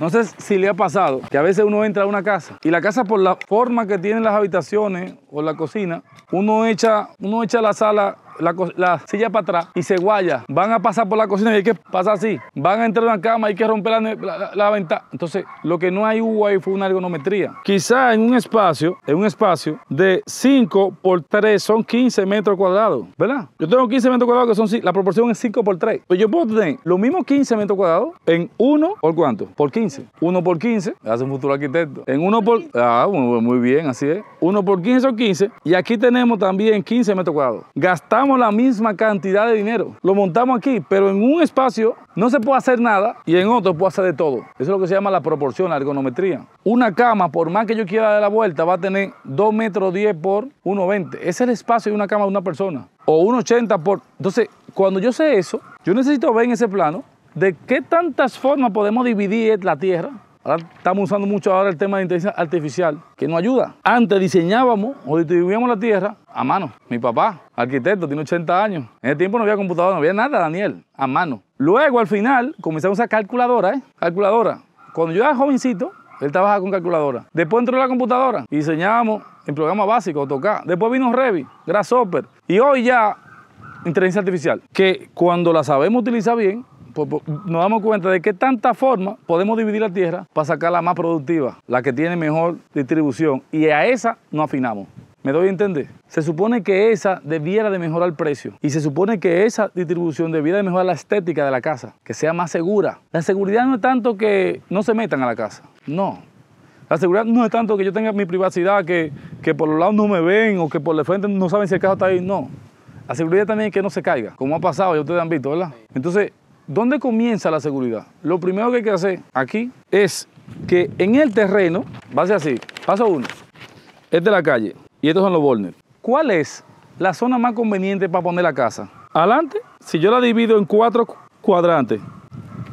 No sé si le ha pasado que a veces uno entra a una casa y la casa por la forma que tienen las habitaciones o la cocina, uno echa, uno echa la sala la, silla para atrás y se guaya. Van a pasar por la cocina y hay que pasar así. Van a entrar en una cama y hay que romper la, ventana. Entonces, lo que no hay hubo ahí fue una ergonometría. Quizá en un espacio, en un espacio de 5 por 3 son 15 metros cuadrados, ¿verdad? Yo tengo 15 metros cuadrados que son, la proporción es 5 por 3. Pues yo puedo tener los mismos 15 metros cuadrados en 1 por cuánto? Por 15. 1 por 15, hace un futuro arquitecto. En 1 por, ah, muy bien, así es. 1 por 15 son 15. Y aquí tenemos también 15 metros cuadrados. Gastamos la misma cantidad de dinero. Lo montamos aquí, pero en un espacio no se puede hacer nada y en otro puede hacer de todo. Eso es lo que se llama la proporción, la ergonometría. Una cama, por más que yo quiera dar la vuelta, va a tener 2 metros 10 por 1,20. Ese es el espacio de una cama de una persona. O 1,80 por... Entonces, cuando yo sé eso, yo necesito ver en ese plano de qué tantas formas podemos dividir la tierra Ahora estamos usando mucho ahora el tema de inteligencia artificial, que nos ayuda. Antes diseñábamos o distribuíamos la tierra a mano. Mi papá, arquitecto, tiene 80 años. En ese tiempo no había computadora, no había nada, Daniel, a mano. Luego, al final, comenzamos a usar calculadora, ¿eh? Calculadora. Cuando yo era jovencito, él trabajaba con calculadora. Después entró la computadora y diseñábamos en programa básico, tocar. Después vino Revit, Grasshopper. Y hoy ya, inteligencia artificial, que cuando la sabemos utilizar bien, pues, pues, nos damos cuenta de que tanta forma podemos dividir la tierra para sacar la más productiva, la que tiene mejor distribución, y a esa no afinamos. ¿Me doy a entender? Se supone que esa debiera de mejorar el precio y se supone que esa distribución debiera de mejorar la estética de la casa, que sea más segura. La seguridad no es tanto que no se metan a la casa, no. La seguridad no es tanto que yo tenga mi privacidad, que, por los lados no me ven o que por la frente no saben si el caso está ahí, no. La seguridad también es que no se caiga, como ha pasado, ya ustedes han visto, ¿verdad? Entonces, ¿Dónde comienza la seguridad? Lo primero que hay que hacer aquí es que en el terreno, va a ser así, paso uno, es de la calle y estos son los bornes. ¿Cuál es la zona más conveniente para poner la casa? Adelante, si yo la divido en cuatro cuadrantes,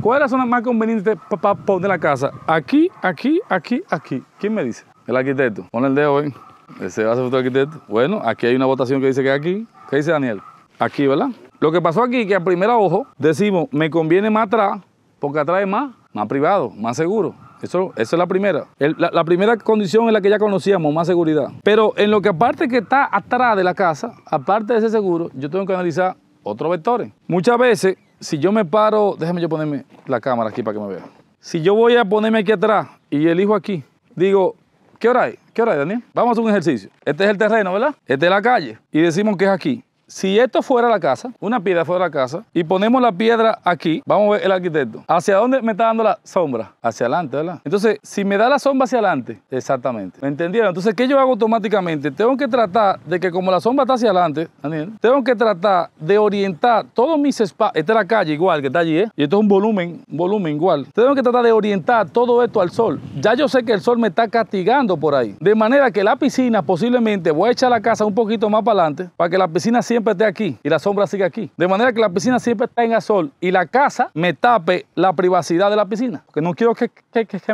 ¿cuál es la zona más conveniente para poner la casa? Aquí, aquí, aquí, aquí. ¿Quién me dice? El arquitecto. Pon el dedo, ¿eh? Ese va a ser arquitecto. Bueno, aquí hay una votación que dice que aquí. ¿Qué dice Daniel? Aquí, ¿verdad? Lo que pasó aquí que a primera ojo decimos, me conviene más atrás porque atrás es más, más privado, más seguro. Eso, esa es la primera. la, primera condición es la que ya conocíamos, más seguridad. Pero en lo que aparte que está atrás de la casa, aparte de ese seguro, yo tengo que analizar otros vectores. Muchas veces, si yo me paro, déjame yo ponerme la cámara aquí para que me vean. Si yo voy a ponerme aquí atrás y elijo aquí, digo, ¿qué hora hay? ¿Qué hora hay, Daniel? Vamos a hacer un ejercicio. Este es el terreno, ¿verdad? Este es la calle. Y decimos que es aquí. Si esto fuera la casa, una piedra fuera la casa, y ponemos la piedra aquí, vamos a ver el arquitecto. ¿Hacia dónde me está dando la sombra? Hacia adelante, ¿verdad? Entonces, si me da la sombra hacia adelante, exactamente. ¿Me entendieron? Entonces, ¿qué yo hago automáticamente? Tengo que tratar de que como la sombra está hacia adelante, Daniel, tengo que tratar de orientar todos mis espacios. Esta es la calle igual que está allí, ¿eh? Y esto es un volumen, un volumen igual. Tengo que tratar de orientar todo esto al sol. Ya yo sé que el sol me está castigando por ahí. De manera que la piscina posiblemente voy a echar la casa un poquito más para adelante para que la piscina siga siempre esté aquí y la sombra sigue aquí. De manera que la piscina siempre tenga sol y la casa me tape la privacidad de la piscina. Porque no quiero que,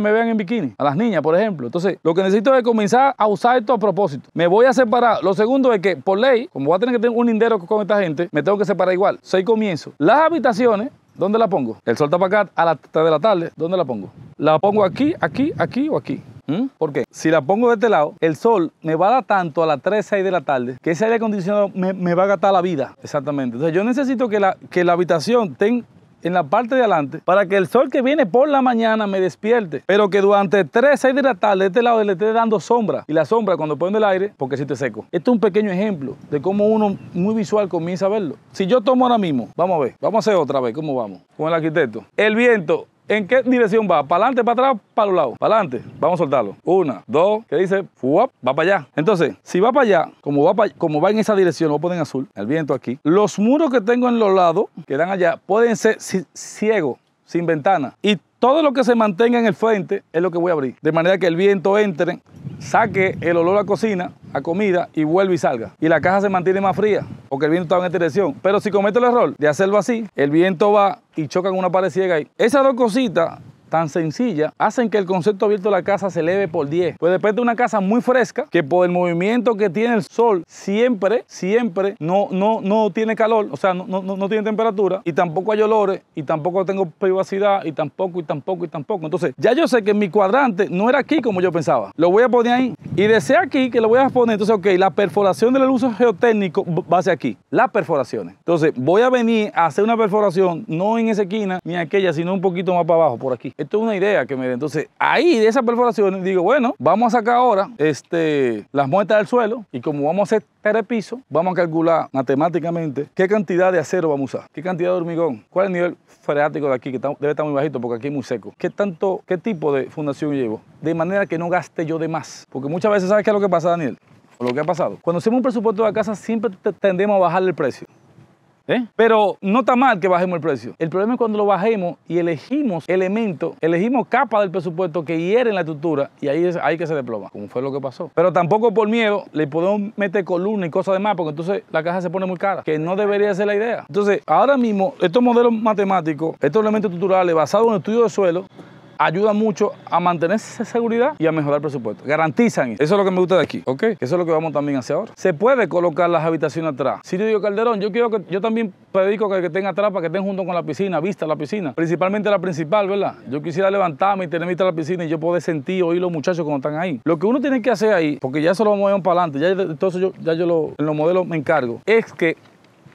me vean en bikini, a las niñas, por ejemplo. Entonces, lo que necesito es comenzar a usar esto a propósito. Me voy a separar. Lo segundo es que, por ley, como voy a tener que tener un lindero con esta gente, me tengo que separar igual. Soy comienzo. Las habitaciones ¿Dónde la pongo? El sol para acá a las 3 de la tarde. ¿Dónde la pongo? ¿La pongo aquí, aquí, aquí o aquí? ¿Mm? ¿Por qué? Si la pongo de este lado, el sol me va a dar tanto a las 3, 6 de la tarde que ese aire acondicionado me, va a gastar la vida. Exactamente. Entonces yo necesito que la, que la habitación tenga en la parte de adelante para que el sol que viene por la mañana me despierte, pero que durante 3, 6 de la tarde de este lado le esté dando sombra y la sombra cuando pone el aire, porque si te seco. Esto es un pequeño ejemplo de cómo uno muy visual comienza a verlo. Si yo tomo ahora mismo, vamos a ver, vamos a hacer otra vez, ¿cómo vamos? Con el arquitecto. El viento ¿En qué dirección va? ¿Para adelante, para atrás, para los lados? Para adelante. Vamos a soltarlo. Una, dos, ¿qué dice, va para allá. Entonces, si va para allá, como va, como va en esa dirección, lo voy azul, el viento aquí. Los muros que tengo en los lados, que dan allá, pueden ser ciegos, sin ventana. Y todo lo que se mantenga en el frente es lo que voy a abrir. De manera que el viento entre, saque el olor a cocina a comida y vuelve y salga. Y la caja se mantiene más fría porque el viento está en esta dirección. Pero si cometo el error de hacerlo así, el viento va y choca con una pared ciega ahí. Esas dos cositas tan sencilla hacen que el concepto abierto de la casa se eleve por 10. Pues depende de una casa muy fresca, que por el movimiento que tiene el sol, siempre, siempre no, no, no tiene calor, o sea, no, no, tiene temperatura, y tampoco hay olores, y tampoco tengo privacidad, y tampoco, y tampoco, y tampoco. Entonces, ya yo sé que mi cuadrante no era aquí como yo pensaba. Lo voy a poner ahí. Y desea aquí que lo voy a poner. Entonces, ok, la perforación del uso geotécnico va a ser aquí. Las perforaciones. Entonces, voy a venir a hacer una perforación, no en esa esquina ni aquella, sino un poquito más para abajo, por aquí. Esto es una idea que me Entonces, ahí de esa perforación, digo, bueno, vamos a sacar ahora este, las muestras del suelo y como vamos a hacer tres pisos, vamos a calcular matemáticamente qué cantidad de acero vamos a usar, qué cantidad de hormigón, cuál es el nivel freático de aquí, que debe estar muy bajito porque aquí es muy seco, qué tanto, qué tipo de fundación llevo, de manera que no gaste yo de más. Porque muchas veces, ¿sabes qué es lo que pasa, Daniel? O lo que ha pasado. Cuando hacemos un presupuesto de la casa, siempre tendemos a bajarle el precio. ¿Eh? Pero no está mal que bajemos el precio. El problema es cuando lo bajemos y elegimos elementos, elegimos capas del presupuesto que hieren la estructura y ahí es ahí que se desploma, como fue lo que pasó. Pero tampoco por miedo le podemos meter columna y cosas demás, porque entonces la caja se pone muy cara, que no debería ser la idea. Entonces, ahora mismo, estos modelos matemáticos, estos elementos estructurales basados en estudio de suelo, ayuda mucho a mantener esa seguridad y a mejorar el presupuesto. Garantizan eso. Eso es lo que me gusta de aquí, ¿ok? Eso es lo que vamos también hacia ahora. Se puede colocar las habitaciones atrás. Si yo digo, Calderón, yo quiero que yo también predico que, que tenga atrás para que estén junto con la piscina, vista a la piscina, principalmente la principal, ¿verdad? Yo quisiera levantarme y tener vista a la piscina y yo poder sentir, oír los muchachos cuando están ahí. Lo que uno tiene que hacer ahí, porque ya eso lo vamos a ir para adelante, ya entonces yo, ya yo lo, en los modelos me encargo, es que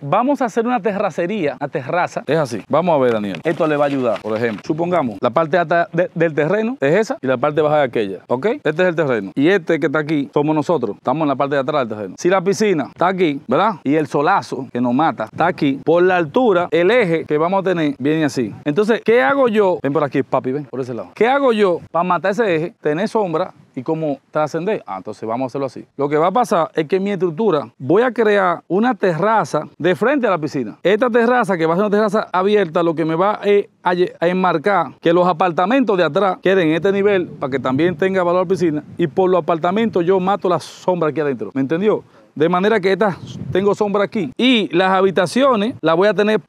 Vamos a hacer una terracería, una terraza. Es así. Vamos a ver, Daniel. Esto le va a ayudar. Por ejemplo, supongamos, la parte de, del terreno es esa y la parte baja es aquella. ¿Ok? Este es el terreno. Y este que está aquí somos nosotros. Estamos en la parte de atrás del terreno. Si la piscina está aquí, ¿verdad? Y el solazo que nos mata está aquí. Por la altura, el eje que vamos a tener viene así. Entonces, ¿qué hago yo? Ven por aquí, papi, ven por ese lado. ¿Qué hago yo para matar ese eje? Tener sombra ¿Y cómo trascender? Ah, entonces vamos a hacerlo así. Lo que va a pasar es que en mi estructura voy a crear una terraza de frente a la piscina. Esta terraza, que va a ser una terraza abierta, lo que me va a, enmarcar que los apartamentos de atrás queden en este nivel para que también tenga valor la piscina. Y por los apartamentos yo mato la sombra aquí adentro. ¿Me entendió? De manera que esta tengo sombra aquí. Y las habitaciones las voy a tener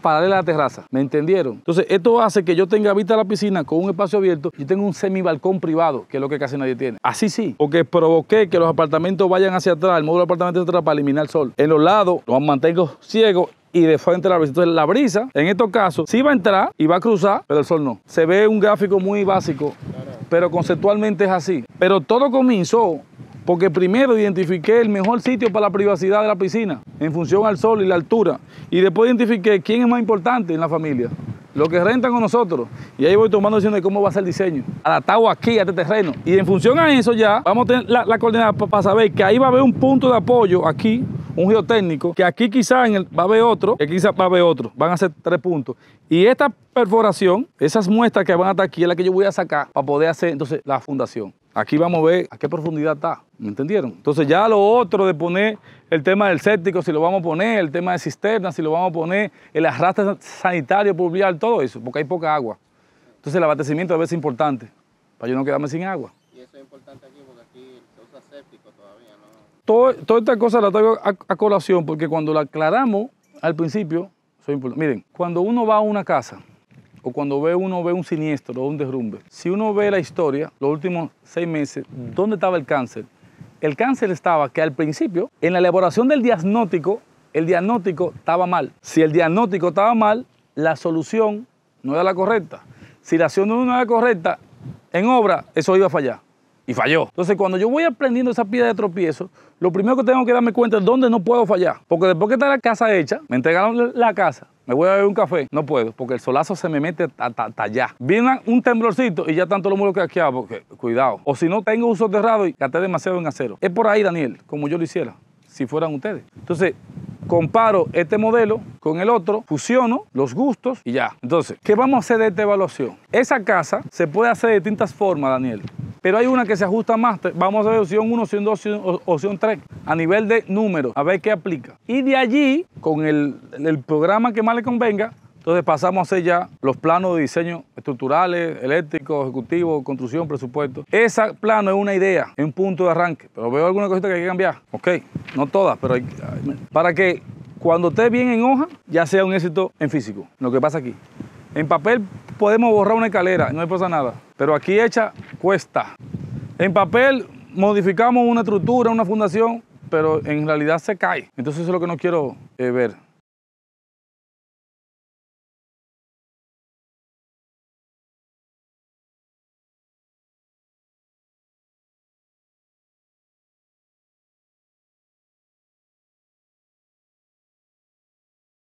paralela a la terraza. ¿Me entendieron? Entonces, esto hace que yo tenga vista a la piscina con un espacio abierto y tengo un semibalcón privado, que es lo que casi nadie tiene. Así sí, porque provoqué que los apartamentos vayan hacia atrás, el módulo de apartamentos hacia atrás para eliminar el sol. En los lados los mantengo ciegos y de frente la brisa. Entonces la brisa, en estos casos, sí va a entrar y va a cruzar, pero el sol no. Se ve un gráfico muy básico, pero conceptualmente es así. Pero todo comenzó porque primero identifiqué el mejor sitio para la privacidad de la piscina en función al sol y la altura. Y después identifiqué quién es más importante en la familia, lo que rentan con nosotros. Y ahí voy tomando decisiones de cómo va a ser el diseño, adaptado aquí a este terreno. Y en función a eso ya vamos a tener la, la coordenada para saber que ahí va a haber un punto de apoyo aquí. Un geotécnico, que aquí quizá va a haber otro, que quizá va a haber otro, van a ser tres puntos. Y esta perforación, esas muestras que van hasta aquí, es la que yo voy a sacar para poder hacer entonces la fundación. Aquí vamos a ver a qué profundidad está, ¿me entendieron? Entonces ya lo otro de poner el tema del séptico, si lo vamos a poner, el tema de cisterna, si lo vamos a poner, el arrastre sanitario, pluvial, todo eso, porque hay poca agua. Entonces el abastecimiento a veces es importante, para yo no quedarme sin agua. Y eso es importante aquí porque aquí se usa séptico todavía, ¿no? Todo, toda esta cosa la traigo a, colación porque cuando la aclaramos al principio, soy Miren, cuando uno va a una casa, o cuando ve uno ve un siniestro o un derrumbe, si uno ve la historia, los últimos seis meses, ¿dónde estaba el cáncer? El cáncer estaba que al principio, en la elaboración del diagnóstico, el diagnóstico estaba mal. Si el diagnóstico estaba mal, la solución no era la correcta. Si la acción no era correcta, en obra eso iba a fallar y falló. Entonces, cuando yo voy aprendiendo esa piedra de tropiezo, lo primero que tengo que darme cuenta es dónde no puedo fallar. Porque después que está la casa hecha, me entregaron la casa, me voy a beber un café, no puedo, porque el solazo se me mete hasta, allá. Viene un temblorcito y ya tanto lo muero que aquí abajo, porque cuidado. O si no tengo uso cerrado y gasté demasiado en acero. Es por ahí, Daniel, como yo lo hiciera, si fueran ustedes. Entonces, comparo este modelo con el otro, fusiono los gustos y ya. Entonces, ¿qué vamos a hacer de esta evaluación? Esa casa se puede hacer de distintas formas, Daniel. Pero hay una que se ajusta más. Vamos a ver opción 1, opción 2, opción 3, a nivel de números, a ver qué aplica. Y de allí, con el, programa que más le convenga, entonces pasamos a hacer ya los planos de diseño estructurales, eléctricos, ejecutivos, construcción, presupuesto. Ese plano es una idea, es un punto de arranque, pero veo alguna cosita que hay que cambiar. Ok, no todas, pero hay, que... para que cuando esté bien en hoja, ya sea un éxito en físico. Lo que pasa aquí. En papel podemos borrar una escalera, no pasa nada, pero aquí hecha cuesta. En papel modificamos una estructura, una fundación, pero en realidad se cae. Entonces eso es lo que no quiero eh, ver.